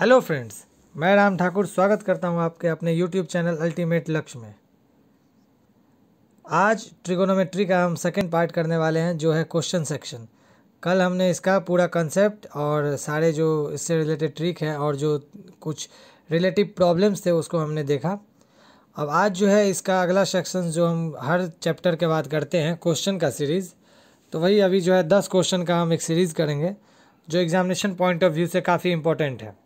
hello friends मैं राम ठाकुर स्वागत करता हूं आपके अपने यूट्यूब चैनल अल्टीमेट लक्ष्य में आज ट्रिगोनोमेट्री का हम सेकंड पार्ट करने वाले हैं जो है क्वेश्चन सेक्शन कल हमने इसका पूरा कंसेप्ट और सारे जो इससे रिलेटेड ट्रिक है और जो कुछ रिलेटिव प्रॉब्लम्स थे उसको हमने देखा अब आज जो है इसका अगला सेक्शन जो हम हर चैप्टर के बाद करते हैं क्वेश्चन का सीरीज़ तो वही अभी जो है दस क्वेश्चन का हम एक सीरीज़ करेंगे जो एग्जामिनेशन पॉइंट ऑफ व्यू से काफ़ी इंपॉर्टेंट है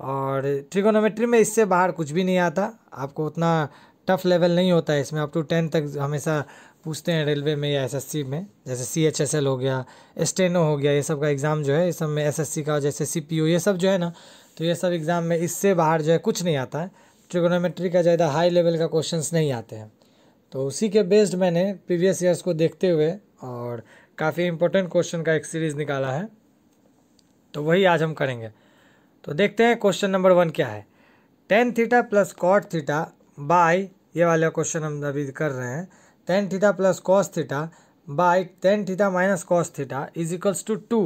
और ट्रिगोनोमेट्री में इससे बाहर कुछ भी नहीं आता आपको उतना टफ लेवल नहीं होता है इसमें अप टू टेंथ तक हमेशा पूछते हैं रेलवे में या एसएससी में जैसे सी एच एस एल हो गया एस्टेनो e हो गया ये सब का एग्ज़ाम जो है ये सब में एसएससी का जैसे सी पी ये सब जो है ना तो ये सब एग्ज़ाम में इससे बाहर जो है कुछ नहीं आता है ट्रिगोनोमेट्री का ज़्यादा हाई लेवल का क्वेश्चन नहीं आते हैं तो उसी के बेस्ड मैंने प्रीवियस ईयर्स को देखते हुए और काफ़ी इंपॉर्टेंट क्वेश्चन का एक सीरीज़ निकाला है तो वही आज हम करेंगे तो देखते हैं क्वेश्चन नंबर वन क्या है tan theta plus cot theta by ये वाला क्वेश्चन हम अभी कर रहे हैं tan theta plus cos theta by tan theta minus cos theta is equals to two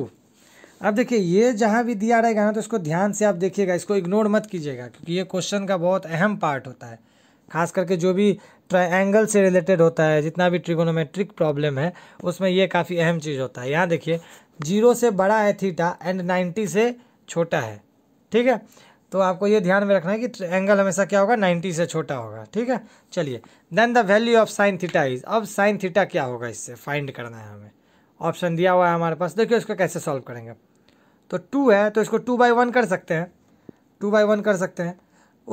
अब देखिए ये जहाँ भी दिया रहेगा ना तो इसको ध्यान से आप देखिएगा इसको इग्नोर मत कीजिएगा क्योंकि ये क्वेश्चन का बहुत अहम पार्ट होता है खास करके जो भी ट्राइंगल से रिलेटेड होता है जितना भी ट्रिगोनोमेट्रिक प्रॉब्लम है उसमें ये काफ़ी अहम चीज़ होता है यहाँ देखिए जीरो से बड़ा है थीटा एंड नाइन्टी से छोटा है ठीक है तो आपको ये ध्यान में रखना है कि एंगल हमेशा क्या होगा 90 से छोटा होगा ठीक है चलिए then the value of sine theta is अब साइन थीटा क्या होगा इससे फाइंड करना है हमें ऑप्शन दिया हुआ है हमारे पास देखिए इसको कैसे सॉल्व करेंगे तो टू है तो इसको टू बाई वन कर सकते हैं टू बाई वन कर सकते हैं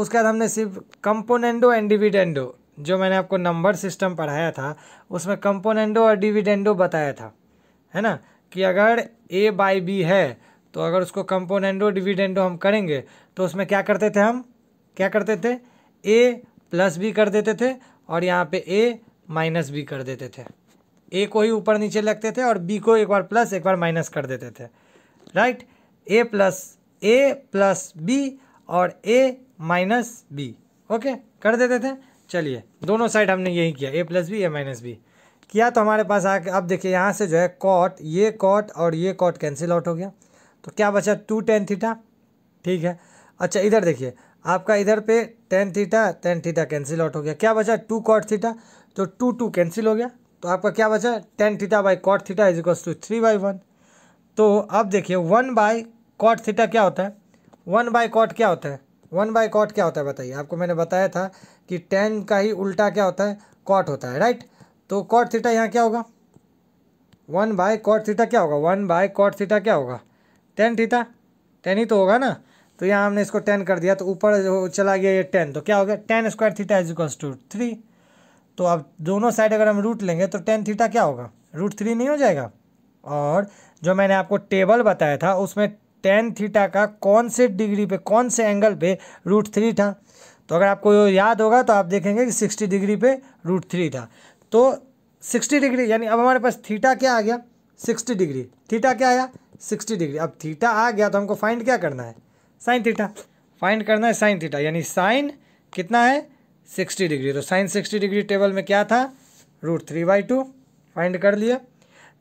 उसके बाद हमने सिर्फ कंपोनेंडो एंड डिविडेंडो जो मैंने आपको नंबर सिस्टम पढ़ाया था उसमें कंपोनेंडो और डिविडेंडो बताया था है ना कि अगर ए बाई बी है तो अगर उसको कंपोनेंडो डिविडेंडो हम करेंगे तो उसमें क्या करते थे हम क्या करते थे ए प्लस बी कर देते थे और यहाँ पे ए माइनस बी कर देते थे ए को ही ऊपर नीचे लगते थे और बी को एक बार प्लस एक बार माइनस कर देते थे right A plus A plus B और ए माइनस बी ओके कर देते थे चलिए दोनों साइड हमने यही किया A plus B A minus B किया तो हमारे पास आके अब देखिए यहाँ से जो है कॉट ये कॉट और ये कॉट कैंसिल आउट हो गया तो क्या बचा टू टेन थीटा ठीक है अच्छा इधर देखिए आपका इधर पे tan theta tan theta cancel out हो गया क्या बचा टू कॉट थीटा तो टू टू कैंसिल हो गया तो आपका क्या बचा tan theta by cot theta is to three by one तो अब देखिए वन बाई कॉट थीटा क्या होता है वन बाई कॉट क्या होता है वन बाई कॉट क्या होता है बताइए आपको मैंने बताया था कि टेन का ही उल्टा क्या होता है कॉट होता है राइट तो कॉट थीटा यहाँ क्या होगा वन बाय कॉट थीटा क्या होगा वन बाय कॉट थीटा क्या होगा टेन थीटा टेन ही तो होगा ना तो यहाँ हमने इसको टेन कर दिया तो ऊपर जो चला गया ये टेन तो क्या हो गया tan square theta is equals to three तो अब दोनों साइड अगर हम रूट लेंगे तो टेन थीटा क्या होगा रूट थ्री नहीं हो जाएगा और जो मैंने आपको टेबल बताया था उसमें टेन थीटा का कौन से डिग्री पे कौन से एंगल पे रूट थ्री था तो अगर आपको याद होगा तो आप देखेंगे कि सिक्सटी डिग्री पे रूट थ्री था तो सिक्सटी डिग्री यानी अब हमारे पास थीटा क्या आ गया सिक्सटी डिग्री थीटा क्या आया सिक्सटी डिग्री अब थीटा आ गया तो हमको फाइंड क्या करना है साइन थीटा फाइंड करना है साइन थीटा यानी साइन कितना है सिक्सटी डिग्री तो साइन सिक्सटी डिग्री टेबल में क्या था root three by two find कर लिया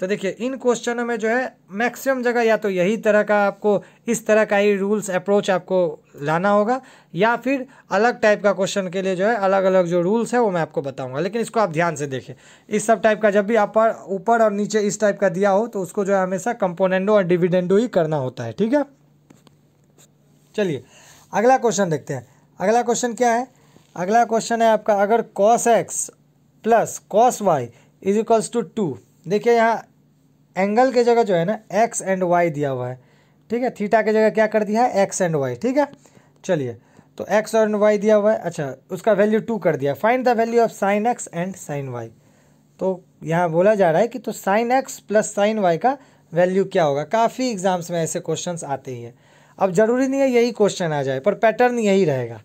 तो देखिए इन क्वेश्चनों में जो है मैक्सिमम जगह या तो यही तरह का आपको इस तरह का ही रूल्स अप्रोच आपको लाना होगा या फिर अलग टाइप का क्वेश्चन के लिए जो है अलग अलग जो रूल्स है वो मैं आपको बताऊंगा लेकिन इसको आप ध्यान से देखें इस सब टाइप का जब भी आप ऊपर और नीचे इस टाइप का दिया हो तो उसको जो है हमेशा कंपोनेंडो और डिविडेंडो ही करना होता है ठीक है चलिए अगला क्वेश्चन देखते हैं अगला क्वेश्चन क्या है अगला क्वेश्चन है आपका अगर cos X plus cos Y is equals to two देखिए यहाँ एंगल के जगह जो है ना एक्स एंड वाई दिया हुआ है ठीक है थीटा के जगह क्या कर दिया है एक्स एंड वाई ठीक है चलिए तो एक्स एंड वाई दिया हुआ है अच्छा उसका वैल्यू टू कर दिया find the value of sine X and sine Y तो यहाँ बोला जा रहा है कि तो sine X plus sine Y का वैल्यू क्या होगा काफ़ी एग्जाम्स में ऐसे क्वेश्चंस आते ही हैं अब ज़रूरी नहीं है यही क्वेश्चन आ जाए पर पैटर्न यही रहेगा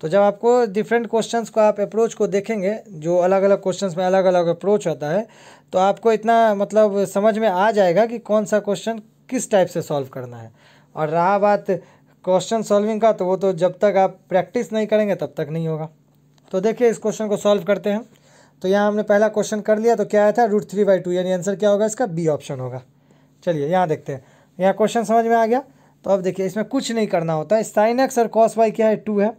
तो जब आपको डिफरेंट क्वेश्चंस को आप अप्रोच को देखेंगे जो अलग अलग क्वेश्चंस में अलग अलग अप्रोच होता है तो आपको इतना मतलब समझ में आ जाएगा कि कौन सा क्वेश्चन किस टाइप से सॉल्व करना है और रहा बात क्वेश्चन सॉल्विंग का तो वो तो जब तक आप प्रैक्टिस नहीं करेंगे तब तक नहीं होगा तो देखिए इस क्वेश्चन को सॉल्व करते हैं तो यहाँ हमने पहला क्वेश्चन कर लिया तो क्या आया था रूट थ्री बाई टू यानी आंसर क्या होगा इसका बी ऑप्शन होगा चलिए यहाँ देखते हैं यहाँ क्वेश्चन समझ में आ गया तो अब देखिए इसमें कुछ नहीं करना होता है साइन एक्स और कॉस वाई क्या है टू है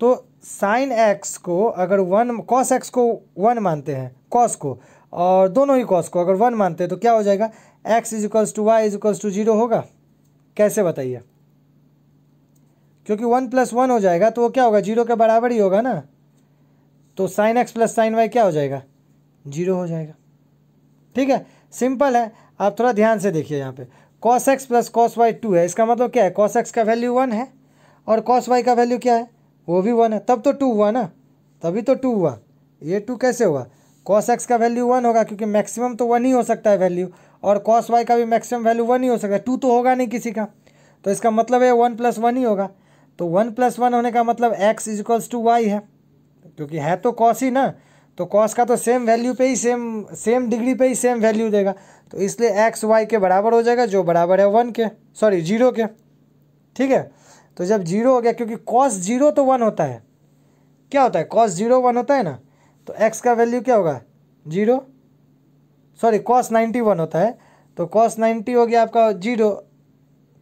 तो साइन एक्स को अगर वन कॉस एक्स को वन मानते हैं कॉस को और दोनों ही कॉस को अगर वन मानते हैं तो क्या हो जाएगा X is equals to Y is equals to zero होगा कैसे बताइए क्योंकि वन प्लस वन हो जाएगा तो वो क्या होगा जीरो के बराबर ही होगा ना तो sine X plus sine Y क्या हो जाएगा जीरो हो जाएगा ठीक है सिंपल है आप थोड़ा ध्यान से देखिए यहाँ पे cos X plus cos Y two है इसका मतलब क्या है कॉस एक्स का वैल्यू वन है और कॉस वाई का वैल्यू क्या है वो भी वन है तब तो टू हुआ ना तभी तो टू हुआ ये टू कैसे हुआ कॉस एक्स का वैल्यू वन होगा क्योंकि मैक्सिमम तो वन ही हो सकता है वैल्यू और कॉस वाई का भी मैक्सिमम वैल्यू वन ही हो सकता है टू तो होगा नहीं किसी का तो इसका मतलब है वन प्लस वन ही होगा तो वन प्लस वन होने का मतलब X is equals to Y है क्योंकि है तो कॉस ही ना तो कॉस का तो सेम वैल्यू पे ही सेम सेम डिग्री पे ही सेम वैल्यू देगा तो इसलिए एक्स वाई के बराबर हो जाएगा जो बराबर है वन के सॉरी जीरो के ठीक है तो जब जीरो हो गया क्योंकि कॉस जीरो तो वन होता है क्या होता है कॉस जीरो वन होता है ना तो एक्स का वैल्यू क्या होगा zero sorry cos ninety one होता है तो कॉस नाइन्टी हो गया आपका जीरो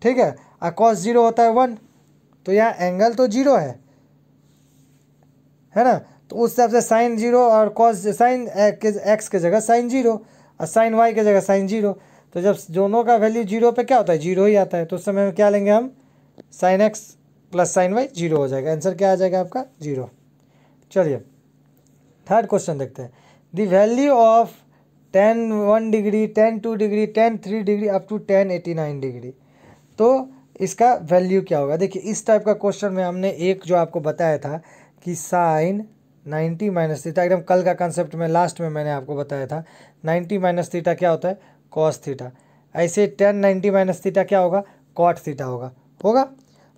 ठीक है और कॉस जीरो होता है वन तो यहाँ एंगल तो जीरो है है ना तो उस हिसाब से साइन जीरो और कॉस साइन एक्स के जगह साइन जीरो और साइन वाई के जगह साइन जीरो तो जब दोनों का वैल्यू जीरो पे क्या होता है जीरो ही आता है तो उस समय में क्या लेंगे हम sine X plus sine Y zero हो जाएगा आंसर क्या आ जाएगा आपका जीरो चलिए थर्ड क्वेश्चन देखते हैं the value of tan one degree tan two degree tan three degree up to tan eighty nine degree तो इसका वैल्यू क्या होगा देखिए इस टाइप का क्वेश्चन में हमने एक जो आपको बताया था कि साइन नाइन्टी माइनस थीटा एकदम कल का कंसेप्ट में लास्ट में मैंने आपको बताया था नाइन्टी माइनस थीटा क्या होता है कॉस थीटा ऐसे टेन नाइन्टी माइनस थीटा क्या होगा कॉट थीटा होगा होगा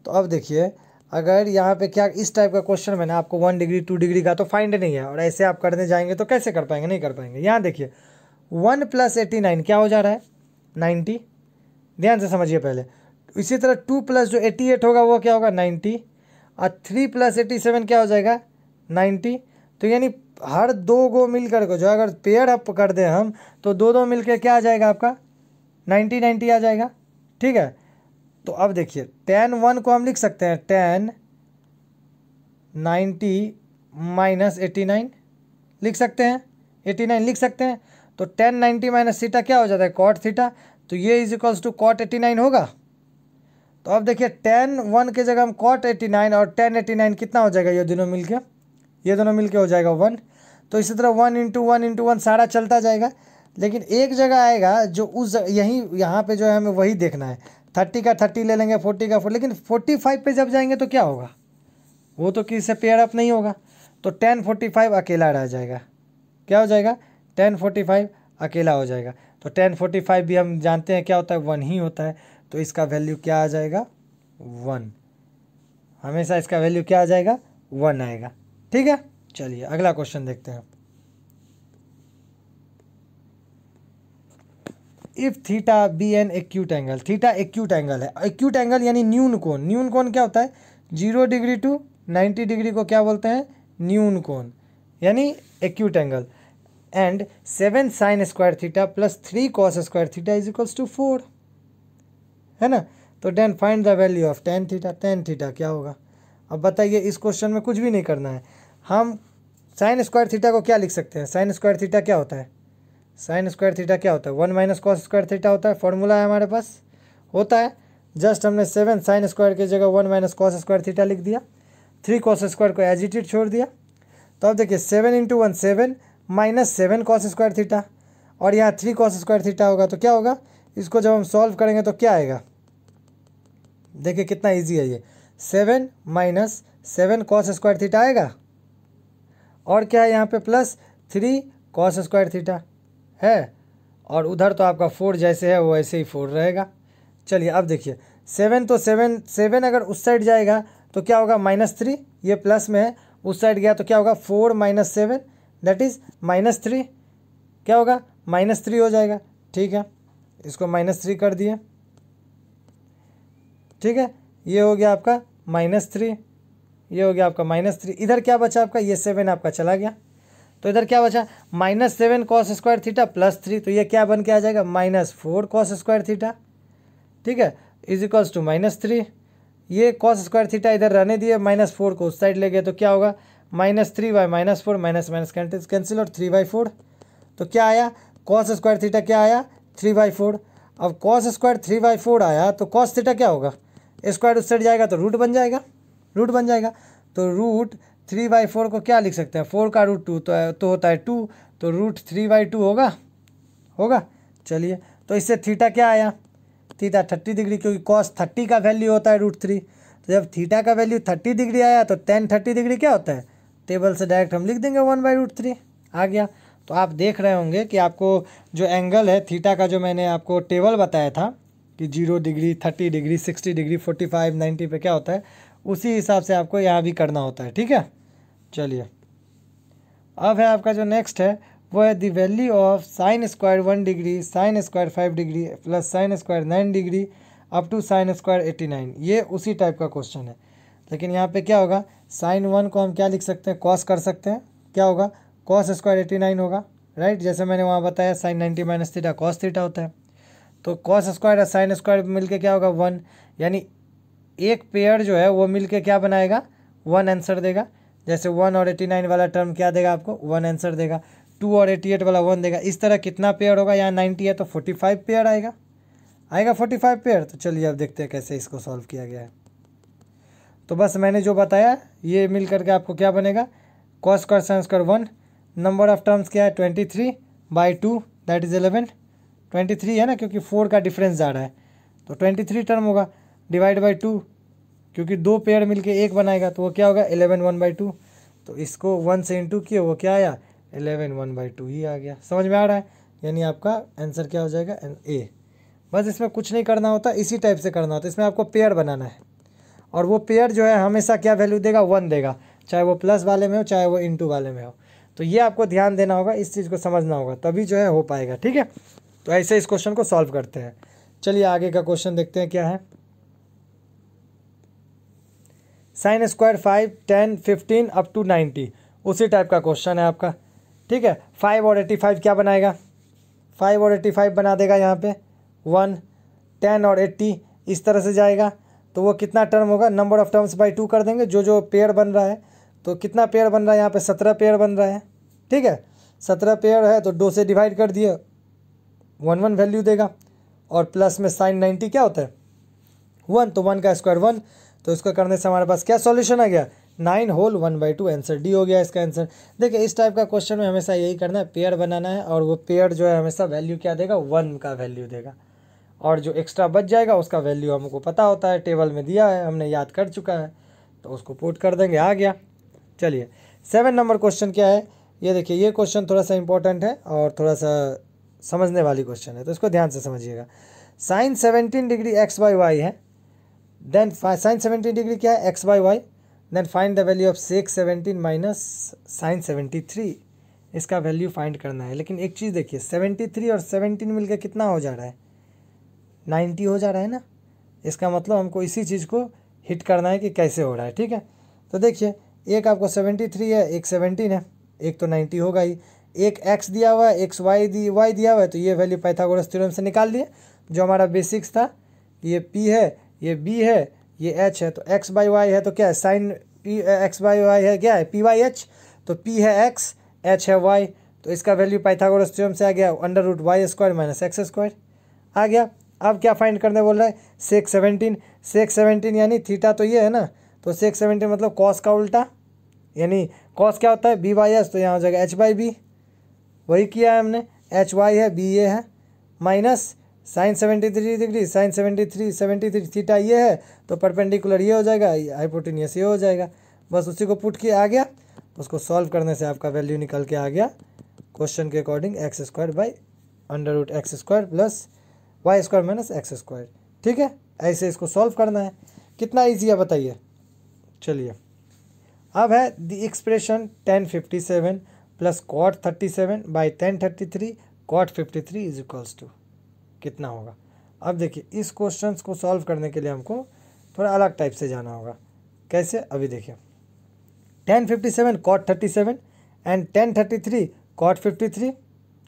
तो अब देखिए अगर यहाँ पे क्या इस टाइप का क्वेश्चन मैंने आपको वन डिग्री टू डिग्री का तो फाइंड नहीं है और ऐसे आप करने जाएंगे तो कैसे कर पाएंगे नहीं कर पाएंगे यहाँ देखिए वन प्लस एटी नाइन क्या हो जा रहा है नाइन्टी ध्यान से समझिए पहले इसी तरह टू प्लस जो एट्टी एट होगा वो क्या होगा नाइन्टी और थ्री प्लस एटी सेवन क्या हो जाएगा नाइन्टी तो यानी हर दो गो मिल करके जो अगर पेयर अप कर दें हम तो दो दो मिल क्या आ जाएगा आपका नाइन्टी नाइन्टी आ जाएगा ठीक है तो अब देखिए टेन वन को हम लिख सकते हैं tan ninety minus eighty nine लिख सकते हैं एटी नाइन लिख सकते हैं तो टेन नाइन्टी माइनस सीटा क्या हो जाता है कॉट सीटा तो ये is equals to cot eighty nine होगा तो अब देखिए टेन वन के जगह हम कॉट एटी नाइन और टेन एटी नाइन कितना हो जाएगा ये दोनों मिलके ये दोनों मिलके हो जाएगा वन तो इसी तरह one into one into one सारा चलता जाएगा लेकिन एक जगह आएगा जो उस यहीं यहाँ पे जो है हमें वही देखना है थर्टी का थर्टी ले लेंगे फोर्टी का फोर्टी लेकिन फोर्टी फाइव पर जब जाएंगे तो क्या होगा वो तो किसी से पेयर अप नहीं होगा तो टेन फोर्टी फाइव अकेला रह जाएगा क्या हो जाएगा टेन फोर्टी फाइव अकेला हो जाएगा तो टेन फोर्टी फाइव भी हम जानते हैं क्या होता है वन ही होता है तो इसका वैल्यू क्या आ जाएगा वन हमेशा इसका वैल्यू क्या आ जाएगा वन आएगा ठीक है चलिए अगला क्वेश्चन देखते हैं आप if theta be an acute angle theta acute angle है एक्यूट एंगल यानी न्यून कोण न्यून कोण क्या होता है zero degree to ninety degree को क्या बोलते हैं न्यून कोण यानी acute angle and seven sine square theta plus three cos square theta is equals to four है ना तो then find the value of tan theta tan theta क्या होगा अब बताइए इस क्वेश्चन में कुछ भी नहीं करना है हम साइन स्क्वायर थीटा को क्या लिख सकते हैं साइन स्क्वायर थीटा क्या होता है साइन स्क्वायर थीटा क्या होता है one minus cos square theta होता है फॉर्मूला है हमारे पास होता है जस्ट हमने सेवन साइन स्क्वायर की जगह one minus cos square theta लिख दिया थ्री कॉस स्क्वायर को एजिटेड छोड़ दिया तो अब देखिए seven into one seven minus seven cos square theta और यहाँ थ्री कॉस स्क्वायर थीटा होगा तो क्या होगा इसको जब हम सॉल्व करेंगे तो क्या आएगा देखिए कितना ईजी है ये seven minus seven cos square theta आएगा और क्या है यहाँ पे plus three cos square theta है और उधर तो आपका फोर जैसे है वो ऐसे ही फोर रहेगा चलिए अब देखिए सेवन तो सेवन सेवन अगर उस साइड जाएगा तो क्या होगा माइनस थ्री ये प्लस में है उस साइड गया तो क्या होगा four minus seven that is minus three क्या होगा माइनस थ्री हो जाएगा ठीक है इसको माइनस थ्री कर दिए ठीक है ये हो गया आपका माइनस थ्री ये हो गया आपका माइनस थ्री इधर क्या बचा आपका ये सेवन आपका चला गया तो इधर क्या बचा minus seven cos square theta plus three तो ये क्या बन के आ जाएगा minus four cos square theta ठीक है is equals to minus three ये कॉस स्क्वायर थीटा इधर रहने दिए माइनस फोर को उस साइड ले गए तो क्या होगा minus three by minus four minus minus cancel और थ्री बाई फोर तो क्या आया कॉस स्क्वायर थीटा क्या आया थ्री बाई फोर अब cos square three by four आया तो कॉस थीटा क्या होगा स्क्वायर उस साइड जाएगा तो रूट बन जाएगा रूट बन जाएगा तो रूट थ्री बाई फोर को क्या लिख सकते हैं फोर का रूट टू तो तो होता है टू तो रूट थ्री बाई टू होगा होगा चलिए तो इससे थीटा क्या आया थीटा थर्टी डिग्री क्योंकि कॉस थर्टी का वैल्यू होता है रूट थ्री तो जब थीटा का वैल्यू थर्टी डिग्री आया तो टेन थर्टी डिग्री क्या होता है टेबल से डायरेक्ट हम लिख देंगे वन बाई रूट थ्री आ गया तो आप देख रहे होंगे कि आपको जो एंगल है थीटा का जो मैंने आपको टेबल बताया था कि zero degree thirty degree sixty degree forty five ninety पे क्या होता है उसी हिसाब से आपको यहाँ भी करना होता है ठीक है चलिए अब है आपका जो नेक्स्ट है वो है the value of sine square one degree sine square five degree plus sine square nine degree up to sine square eighty nine ये उसी टाइप का क्वेश्चन है लेकिन यहाँ पे क्या होगा साइन वन को हम क्या लिख सकते हैं कॉस कर सकते हैं क्या होगा कॉस स्क्वायर एटी नाइन होगा राइट जैसे मैंने वहाँ बताया sine ninety minus theta cos theta होता है तो कॉस स्क्वायर और साइन स्क्वायर मिलकर क्या होगा वन यानी एक पेयर जो है वो मिलके क्या बनाएगा वन आंसर देगा जैसे वन और एटी नाइन वाला टर्म क्या देगा आपको वन आंसर देगा टू और एटी एट वाला वन देगा इस तरह कितना पेयर होगा यहाँ नाइन्टी है तो फोर्टी फाइव पेयर आएगा आएगा फोर्टी फाइव पेयर तो चलिए अब देखते हैं कैसे इसको सॉल्व किया गया है तो बस मैंने जो बताया ये मिल करके आपको क्या बनेगा कॉस कर sine one number of terms क्या है twenty three by two that is eleven twenty three है ना क्योंकि फोर का डिफरेंस जा रहा है तो ट्वेंटी थ्री टर्म होगा डिवाइड बाई टू क्योंकि दो पेयर मिलके एक बनाएगा तो वो क्या होगा एलेवन वन बाई टू तो इसको वन से इंटू किए वो क्या आया एलेवन वन बाई टू ही आ गया समझ में आ रहा है यानी आपका आंसर क्या हो जाएगा ए बस इसमें कुछ नहीं करना होता इसी टाइप से करना होता इसमें आपको पेयर बनाना है और वो पेयर जो है हमेशा क्या वैल्यू देगा वन देगा चाहे वो प्लस वाले में हो चाहे वो इंटू वाले में हो तो ये आपको ध्यान देना होगा इस चीज़ को समझना होगा तभी जो है हो पाएगा ठीक है तो ऐसे इस क्वेश्चन को सॉल्व करते हैं चलिए आगे का क्वेश्चन देखते हैं क्या है sine square five ten fifteen up to ninety उसी टाइप का क्वेश्चन है आपका ठीक है फाइव और एटी फाइव क्या बनाएगा फाइव और एटी फाइव बना देगा यहाँ पे वन टेन और एट्टी इस तरह से जाएगा तो वो कितना टर्म होगा number of terms by two कर देंगे जो जो पेयर बन रहा है तो कितना पेयर बन रहा है यहाँ पे सत्रह पेयर बन रहा है ठीक है सत्रह पेयर है तो दो से डिवाइड कर दिए वन वन वैल्यू देगा और प्लस में साइन नाइन्टी क्या होता है वन तो वन का स्क्वायर वन तो इसको करने से हमारे पास क्या सॉल्यूशन आ गया nine whole one by two answer D हो गया इसका आंसर देखिए इस टाइप का क्वेश्चन में हमेशा यही करना है पेयर बनाना है और वो पेयर जो है हमेशा वैल्यू क्या देगा वन का वैल्यू देगा और जो एक्स्ट्रा बच जाएगा उसका वैल्यू हमको पता होता है टेबल में दिया है हमने याद कर चुका है तो उसको पुट कर देंगे आ गया चलिए सेवन नंबर क्वेश्चन क्या है ये देखिए ये क्वेश्चन थोड़ा सा इंपॉर्टेंट है और थोड़ा सा समझने वाली क्वेश्चन है तो इसको ध्यान से समझिएगा sine seventeen degree X by Y है देन साइन सेवेंटी डिग्री क्या है X by Y then find the value of sec seventeen minus sine seventy three इसका वैल्यू फाइंड करना है लेकिन एक चीज़ देखिए सेवेंटी थ्री और सेवेंटीन मिलकर कितना हो जा रहा है नाइन्टी हो जा रहा है ना इसका मतलब हमको इसी चीज़ को हिट करना है कि कैसे हो रहा है ठीक है तो देखिए एक आपको सेवेंटी थ्री है एक सेवेंटीन है एक तो नाइन्टी होगा ही एक एक्स दिया हुआ है एक्स वाई दी वाई दिया हुआ है तो ये वैल्यू पाइथागोरस थ्योरम से निकाल लिए जो हमारा बेसिक्स था ये पी है ये बी है ये एच है तो एक्स बाई वाई है तो क्या है sine P X by Y है क्या है पी वाई एच तो पी है एक्स एच है वाई तो इसका वैल्यू पाइथागोरस थ्योरम से आ गया under root Y square minus X square आ गया अब क्या फाइंड करने बोल रहा है सिक्स सेवनटीन सिक्स सेवनटीन यानी थीटा तो ये है ना तो सिक्स सेवनटीन मतलब कॉस का उल्टा यानी कॉस क्या होता है बी वाई एस तो यहाँ हो जाएगा एच बाई बी वही किया है हमने एच वाई है बी ए है minus sine seventy three degree sine seventy three seventy three theta ये है तो परपेंडिकुलर ये हो जाएगा हाइपोटिनियस ये हो जाएगा बस उसी को पुट किया आ गया तो उसको सॉल्व करने से आपका वैल्यू निकल के आ गया क्वेश्चन के according X square by under root X square plus Y square minus X square ठीक है ऐसे इसको सॉल्व करना है कितना ईजी है बताइए चलिए अब है the expression tan fifty seven plus cot thirty seven by tan thirty three cot fifty three is equals to कितना होगा अब देखिए इस क्वेश्चन को सॉल्व करने के लिए हमको थोड़ा अलग टाइप से जाना होगा कैसे अभी देखिए tan fifty seven cot thirty seven and tan thirty three cot fifty three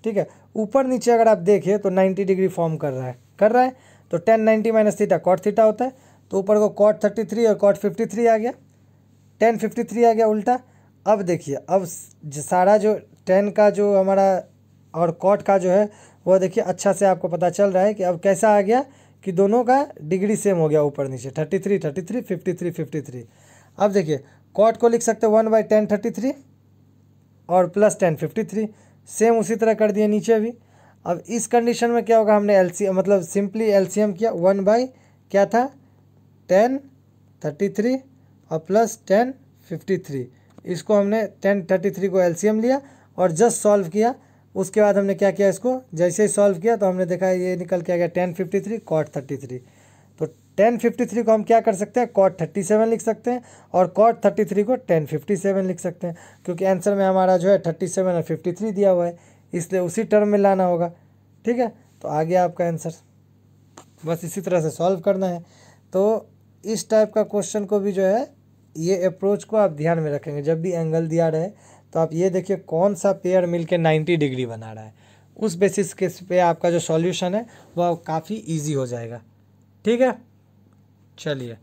ठीक है ऊपर नीचे अगर आप देखिए तो नाइन्टी डिग्री फॉर्म कर रहा है कर रहा है तो tan ninety minus theta cot theta होता है तो ऊपर को कॉट थर्टी थ्री और कॉट फिफ्टी थ्री आ गया टेन फिफ्टी थ्री आ गया उल्टा अब देखिए अब सारा जो टेन का जो हमारा और कॉट का जो है वह देखिए अच्छा से आपको पता चल रहा है कि अब कैसा आ गया कि दोनों का डिग्री सेम हो गया ऊपर नीचे thirty three thirty three fifty three fifty three अब देखिए कॉट को लिख सकते one by tan thirty three और plus tan fifty three same उसी तरह कर दिए नीचे भी अब इस कंडीशन में क्या होगा हमने एल मतलब सिंपली एल किया वन बाई क्या था टेन थर्टी थ्री और प्लस टेन फिफ्टी थ्री इसको हमने टेन थर्टी थ्री को एल लिया और जस्ट सॉल्व किया उसके बाद हमने क्या किया इसको जैसे ही सॉल्व किया तो हमने देखा ये निकल के आ गया tan fifty three cot thirty three तो टेन फिफ्टी थ्री को हम क्या कर सकते हैं कॉट थर्टी सेवन लिख सकते हैं और कॉट थर्टी थ्री को टेन फिफ्टी सेवन लिख सकते हैं क्योंकि आंसर में हमारा जो है थर्टी सेवन और फिफ्टी थ्री दिया हुआ है इसलिए उसी टर्म में लाना होगा ठीक है तो आ गया आपका आंसर बस इसी तरह से सॉल्व करना है तो इस टाइप का क्वेश्चन को भी जो है ये अप्रोच को आप ध्यान में रखेंगे जब भी एंगल दिया रहे तो आप ये देखिए कौन सा पेयर मिलके 90 डिग्री बना रहा है उस बेसिस के पे आपका जो सॉल्यूशन है वह काफ़ी इजी हो जाएगा ठीक है चलिए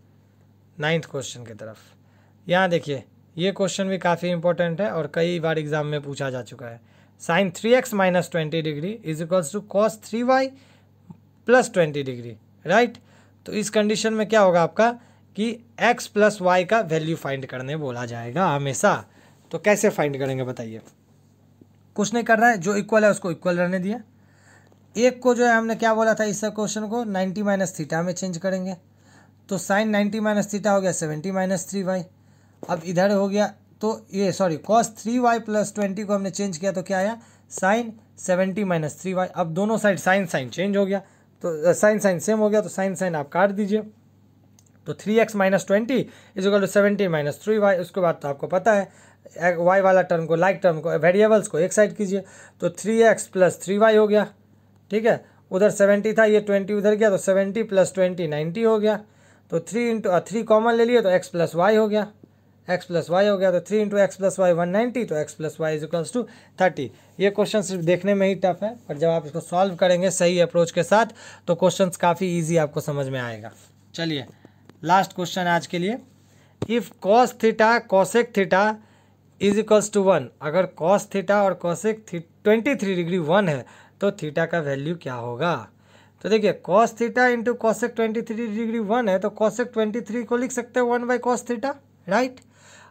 नाइन्थ क्वेश्चन की तरफ यहाँ देखिए ये क्वेश्चन भी काफ़ी इंपॉर्टेंट है और कई बार एग्जाम में पूछा जा चुका है sine three x minus twenty degree is equals to cos three y plus twenty degree right तो इस कंडीशन में क्या होगा आपका कि एक्स प्लस वाई का वैल्यू फाइंड करने बोला जाएगा हमेशा तो कैसे फाइंड करेंगे बताइए कुछ नहीं करना है जो इक्वल है उसको इक्वल रहने दिया एक को जो है हमने क्या बोला था इस क्वेश्चन को नाइन्टी माइनस थीटा में चेंज करेंगे तो साइन नाइन्टी माइनस थीटा हो गया सेवेंटी माइनस थ्री वाई अब इधर हो गया तो ये sorry cos three y plus twenty को हमने चेंज किया तो क्या आया sine seventy minus three y अब दोनों साइड साइन साइन चेंज हो गया तो साइन साइन सेम हो गया तो साइन साइन आप काट दीजिए तो three x minus twenty equal to seventy minus three y उसके बाद तो आपको पता है वाई वाला टर्म को लाइक like टर्म को वेरिएबल्स को एक साइड कीजिए तो three x plus three y हो गया ठीक है उधर सेवेंटी था ये ट्वेंटी उधर गया तो सेवेंटी प्लस ट्वेंटी नाइन्टी हो गया तो थ्री इंटू थ्री कॉमन ले लिए तो एक्स प्लस वाई हो गया एक्स प्लस वाई हो गया तो three into x plus y one ninety तो x plus y equals to thirty ये क्वेश्चन सिर्फ देखने में ही टफ है पर जब आप इसको सॉल्व करेंगे सही अप्रोच के साथ तो क्वेश्चन काफ़ी ईजी आपको समझ में आएगा चलिए लास्ट क्वेश्चन आज के लिए if cos theta cosec theta is equals to one अगर कॉस थीटा और थी ट्वेंटी थ्री डिग्री वन है तो थीटा का वैल्यू क्या होगा तो देखिए cos theta into cosec twenty three degree one है तो कॉसिक ट्वेंटी थ्री को लिख सकते हैं one by cos theta right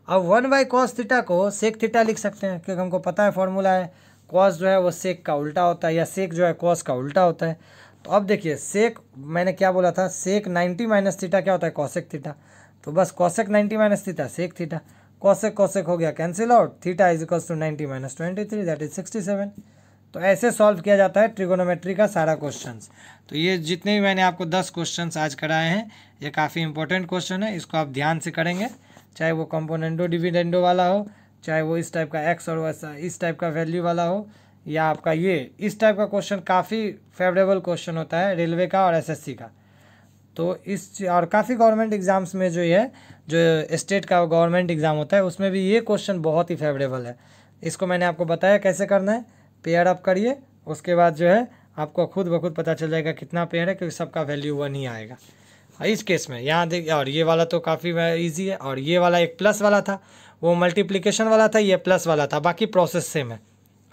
अब वन बाई कॉस थीटा को सेक थीटा लिख सकते हैं क्योंकि हमको पता है फॉर्मूला है कॉस जो है वो सेक का उल्टा होता है या सेक जो है कॉस का उल्टा होता है तो अब देखिए सेक मैंने क्या बोला था सेक नाइन्टी माइनस थीटा क्या होता है कॉसिक थीटा तो बस cosec ninety minus theta sec theta cosec cosec हो गया cancel out theta is equals to ninety minus twenty three that is sixty seven तो ऐसे सॉल्व किया जाता है ट्रिगोनोमेट्री का सारा क्वेश्चन तो ये जितने भी मैंने आपको दस क्वेश्चन आज कराए हैं ये काफ़ी इंपॉर्टेंट क्वेश्चन है इसको आप ध्यान से करेंगे चाहे वो कंपोनेंडो डिविडेंडो वाला हो चाहे वो इस टाइप का एक्स और वैसा इस टाइप का वैल्यू वाला हो या आपका ये इस टाइप का क्वेश्चन काफ़ी फेवरेबल क्वेश्चन होता है रेलवे का और एसएससी का तो इस और काफ़ी गवर्नमेंट एग्ज़ाम्स में जो है जो स्टेट का गवर्नमेंट एग्ज़ाम होता है उसमें भी ये क्वेश्चन बहुत ही फेवरेबल है इसको मैंने आपको बताया कैसे करना है पेयर अप करिए उसके बाद जो है आपको खुद ब खुद पता चल जाएगा कितना पेयर है क्योंकि सबका वैल्यू वन ही आएगा हाँ, इस केस में यहाँ देखिए और ये वाला तो काफ़ी ईजी है और ये वाला एक प्लस वाला था वो मल्टीप्लीकेशन वाला था ये प्लस वाला था बाकी प्रोसेस सेम है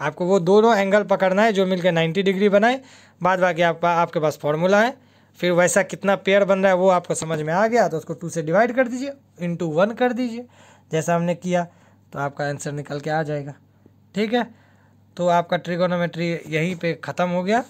आपको वो दोनों एंगल पकड़ना है जो मिलकर 90 डिग्री बनाए बाद बाकी आपका आपके पास फॉर्मूला है फिर वैसा कितना पेयर बन रहा है वो आपको समझ में आ गया तो उसको टू से डिवाइड कर दीजिए इंटू वन कर दीजिए जैसा हमने किया तो आपका आंसर निकल के आ जाएगा ठीक है तो आपका ट्रिगोनोमेट्री यहीं पे ख़त्म हो गया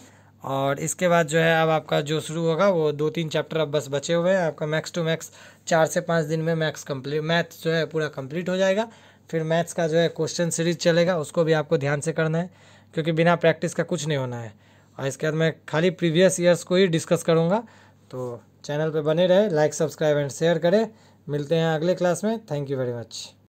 और इसके बाद जो है अब आपका जो शुरू होगा वो दो तीन चैप्टर अब बस बचे हुए हैं आपका मैक्स टू मैक्स चार से पाँच दिन में मैक्स कम्प्लीट मैथ्स जो है पूरा कम्प्लीट हो जाएगा फिर मैथ्स का जो है क्वेश्चन सीरीज चलेगा उसको भी आपको ध्यान से करना है क्योंकि बिना प्रैक्टिस का कुछ नहीं होना है और हाँ, इसके बाद मैं खाली प्रीवियस ईयर्स को ही डिस्कस करूँगा तो चैनल पे बने रहे लाइक सब्सक्राइब एंड शेयर करें मिलते हैं अगले क्लास में थैंक यू वेरी मच